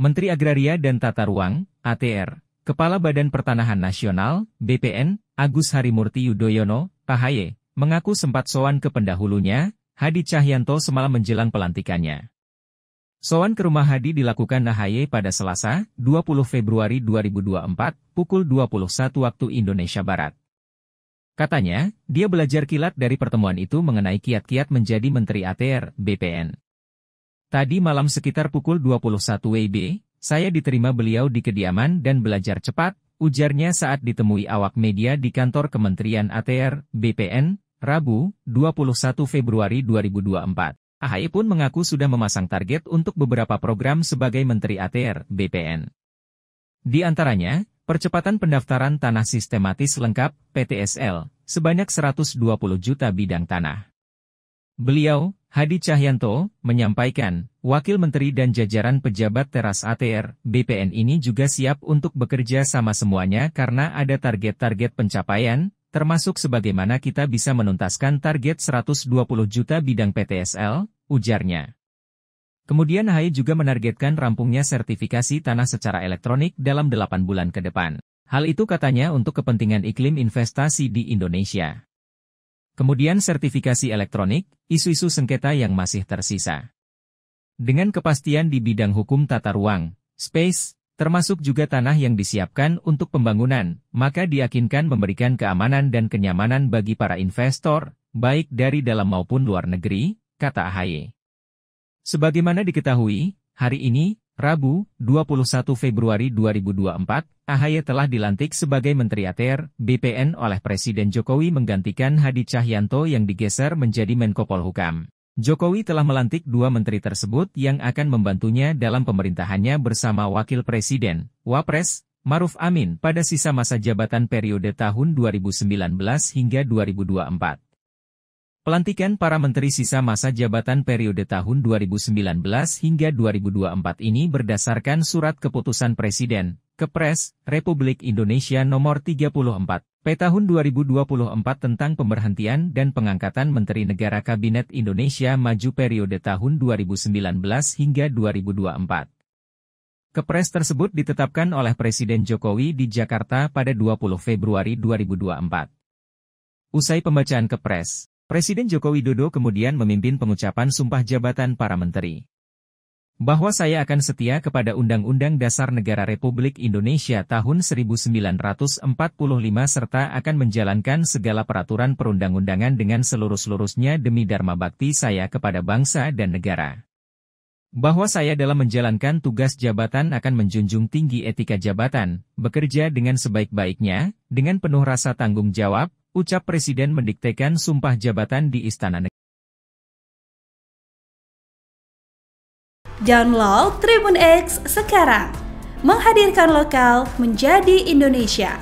Menteri Agraria dan Tata Ruang, ATR, Kepala Badan Pertanahan Nasional, BPN, Agus Harimurti Yudhoyono, AHY, mengaku sempat soan ke pendahulunya, Hadi Cahyanto semalam menjelang pelantikannya. Soan ke rumah Hadi dilakukan AHY pada Selasa, 20 Februari 2024, pukul 21 waktu Indonesia Barat. Katanya, dia belajar kilat dari pertemuan itu mengenai kiat-kiat menjadi Menteri ATR, BPN. Tadi malam sekitar pukul 21 WIB, saya diterima beliau di kediaman dan belajar cepat, ujarnya saat ditemui awak media di kantor Kementerian ATR, BPN, Rabu, 21 Februari 2024. AHY pun mengaku sudah memasang target untuk beberapa program sebagai Menteri ATR, BPN. Di antaranya, percepatan pendaftaran tanah sistematis lengkap, PTSL, sebanyak 120 juta bidang tanah. Beliau, Hadi Cahyanto menyampaikan, Wakil Menteri dan jajaran pejabat teras ATR, BPN ini juga siap untuk bekerja sama semuanya karena ada target-target pencapaian, termasuk sebagaimana kita bisa menuntaskan target 120 juta bidang PTSL, ujarnya. Kemudian HAI juga menargetkan rampungnya sertifikasi tanah secara elektronik dalam 8 bulan ke depan. Hal itu katanya untuk kepentingan iklim investasi di Indonesia. Kemudian sertifikasi elektronik, isu-isu sengketa yang masih tersisa. Dengan kepastian di bidang hukum tata ruang, space, termasuk juga tanah yang disiapkan untuk pembangunan, maka diakinkan memberikan keamanan dan kenyamanan bagi para investor, baik dari dalam maupun luar negeri, kata AHY. Sebagaimana diketahui, hari ini, Rabu, 21 Februari 2024, Ahaye telah dilantik sebagai Menteri ATR, BPN oleh Presiden Jokowi menggantikan Hadi Cahyanto yang digeser menjadi Menko Polhukam. Jokowi telah melantik dua menteri tersebut yang akan membantunya dalam pemerintahannya bersama Wakil Presiden, Wapres, Maruf Amin pada sisa masa jabatan periode tahun 2019 hingga 2024. Pelantikan para menteri sisa masa jabatan periode tahun 2019 hingga 2024 ini berdasarkan Surat Keputusan Presiden, Kepres, Republik Indonesia Nomor 34, P tahun 2024 tentang pemberhentian dan pengangkatan Menteri Negara Kabinet Indonesia Maju periode tahun 2019 hingga 2024. Kepres tersebut ditetapkan oleh Presiden Jokowi di Jakarta pada 20 Februari 2024. Usai pembacaan Kepres, Presiden Joko Widodo kemudian memimpin pengucapan sumpah jabatan para menteri. Bahwa saya akan setia kepada Undang-Undang Dasar Negara Republik Indonesia tahun 1945 serta akan menjalankan segala peraturan perundang-undangan dengan seluruh-seluruhnya demi Dharma Bakti saya kepada bangsa dan negara. Bahwa saya dalam menjalankan tugas jabatan akan menjunjung tinggi etika jabatan, bekerja dengan sebaik-baiknya, dengan penuh rasa tanggung jawab, ucap Presiden mendiktekan sumpah jabatan di Istana Negara. Download Tribun X sekarang, menghadirkan lokal menjadi Indonesia.